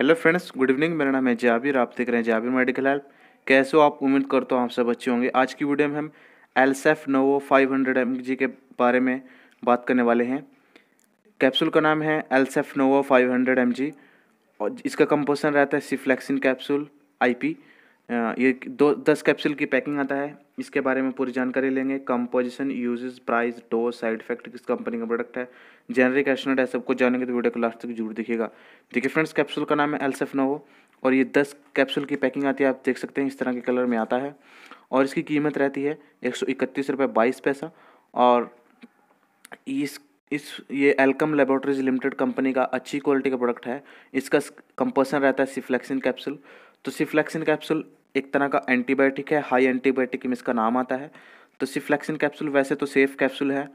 hello friends good evening मेरा नाम है जाबिर आप देख रहे हैं जाबिर मेडिकल हेल्प कैसे हो आप उम्मीद करता हूँ आप सब अच्छे होंगे आज की वीडियो में हम एलसेफ नोवो 500 हंड्रेड के बारे में बात करने वाले हैं कैप्सूल का नाम है एलसेफ नोवो 500 हंड्रेड और इसका कंपोजिशन रहता है सिफ्लेक्सिन कैप्सूल आईपी ये दो दस कैप्सूल की पैकिंग आता है इसके बारे में पूरी जानकारी लेंगे composition uses price dose side effect किस कंपनी का प्रोडक्ट है जेनरिक एस्टोनेट है सबको जानेंगे तो वीडियो को लास्ट तक जरूर देखिएगा देखिए फ्रेंड्स कैप्सूल का नाम है एल्सेफ नोवो और ये दस कैप्सूल की पैकिंग आती है आप देख सकते हैं इस तरह के कलर में आता है और इसकी कीमत रहती है एक सौ इकतीस रुपये बाईस पैसा और इस इस ये एल्कम लेबोरेटरीज लिमिटेड कंपनी का अच्छी क्वालिटी का प्रोडक्ट है इसका कंपोजन रहता है सिफ्लेक्सिन कैप्सूल तो सिफ्लेक्सिन कैप्सूल एक तरह का एंटीबायोटिक है हाई एंटीबायोटिक में इसका नाम आता है तो सिफ्लेक्सिन कैप्सूल वैसे तो सेफ़ कैप्सूल है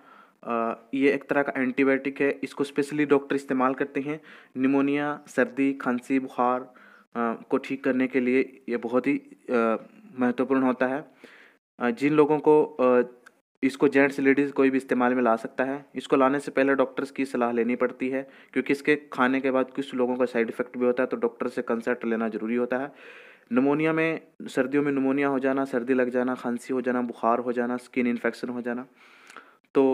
आ, ये एक तरह का एंटीबायोटिक है इसको स्पेशली डॉक्टर इस्तेमाल करते हैं निमोनिया सर्दी खांसी बुखार को ठीक करने के लिए ये बहुत ही महत्वपूर्ण होता है जिन लोगों को आ, इसको जेंट्स लेडीज़ कोई भी इस्तेमाल में ला सकता है इसको लाने से पहले डॉक्टर्स की सलाह लेनी पड़ती है क्योंकि इसके खाने के बाद कुछ लोगों का साइड इफ़ेक्ट भी होता है तो डॉक्टर से कंसल्ट लेना ज़रूरी होता है नमोनिया में सर्दियों में नमोनिया हो जाना सर्दी लग जाना खांसी हो जाना बुखार हो जाना स्किन इन्फेक्शन हो जाना तो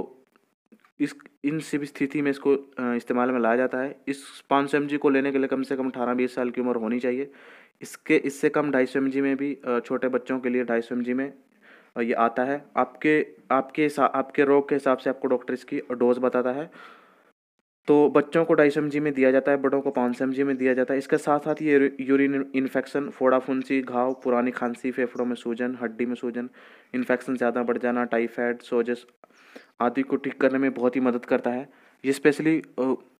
इस इन सब स्थिति में इसको इस्तेमाल में लाया जाता है इस पाँच सौ एम को लेने के लिए कम से कम अठारह बीस साल की उम्र होनी चाहिए इसके इससे कम ढाई सौ एम में भी छोटे बच्चों के लिए ढाई सौ एम में ये आता है आपके आपके आपके रोग के हिसाब से आपको डॉक्टर इसकी डोज बताता है तो बच्चों को ढाई सौ में दिया जाता है बड़ों को पाँच सौ में दिया जाता है इसके साथ साथ ये यूरिन इन्फेक्शन फोड़ा फुंसी घाव पुरानी खांसी फेफड़ों में सूजन हड्डी में सूजन इन्फेक्शन ज़्यादा बढ़ जाना टाइफाइड सोजस आदि को ठीक करने में बहुत ही मदद करता है ये स्पेशली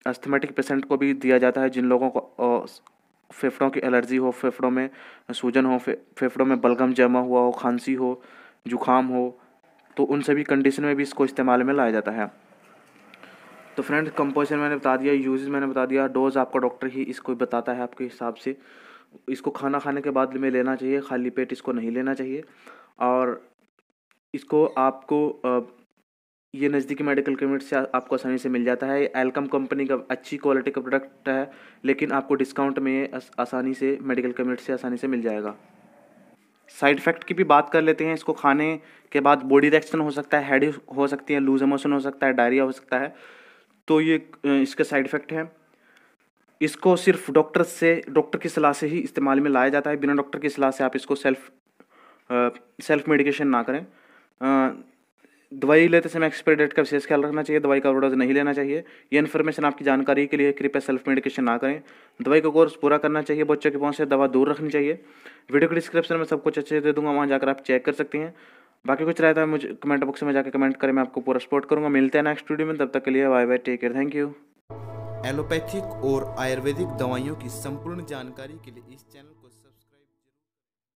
अस्थमेटिक पेशेंट को भी दिया जाता है जिन लोगों को फेफड़ों की एलर्जी हो फेफड़ों में सूजन हो फेफड़ों में बलगम जमा हुआ हो खांसी हो जुकाम हो तो उन सभी कंडीशन में भी इसको इस्तेमाल में लाया जाता है तो फ्रेंड कंपोजिशन मैंने बता दिया यूज मैंने बता दिया डोज आपका डॉक्टर ही इसको बताता है आपके हिसाब से इसको खाना खाने के बाद में लेना चाहिए खाली पेट इसको नहीं लेना चाहिए और इसको आपको ये नज़दीकी मेडिकल क्लिनिक से आपको आसानी से मिल जाता है एलकम कंपनी का अच्छी क्वालिटी का प्रोडक्ट है लेकिन आपको डिस्काउंट में आसानी से मेडिकल क्लिनिक से आसानी से मिल जाएगा साइड इफेक्ट की भी बात कर लेते हैं इसको खाने के बाद बॉडी रिएक्शन हो सकता है हेड हो सकती है लूज मोशन हो सकता है डायरिया हो सकता है तो ये इसका साइड इफ़ेक्ट है इसको सिर्फ डॉक्टर से डॉक्टर की सलाह से ही इस्तेमाल में लाया जाता है बिना डॉक्टर की सलाह से आप इसको सेल्फ सेल्फ मेडिकेशन ना करें आ, दवाई लेते समय एक्सपायरी डेट का विशेष ख्याल रखना चाहिए दवाई का डोज नहीं लेना चाहिए ये इन्फॉर्मेशन आपकी जानकारी के लिए कृपया सेल्फ मेडिकेशन ना करें दवाई का कोर्स पूरा करना चाहिए बच्चों के पहुँच से दवा दूर रखनी चाहिए वीडियो के डिस्क्रिप्शन में सब कुछ अच्छे दे दूंगा वहाँ जाकर आप चेक कर सकते हैं बाकी कुछ रहता है मुझे कमेंट बॉक्स में जाकर कमेंट करें मैं आपको पूरा सपोर्ट करूंगा मिलते हैं नेक्स्ट वीडियो में तब तक के लिए bye bye take care thank you allopathic और आयुर्वेदिक दवाइयों की संपूर्ण जानकारी के लिए इस चैनल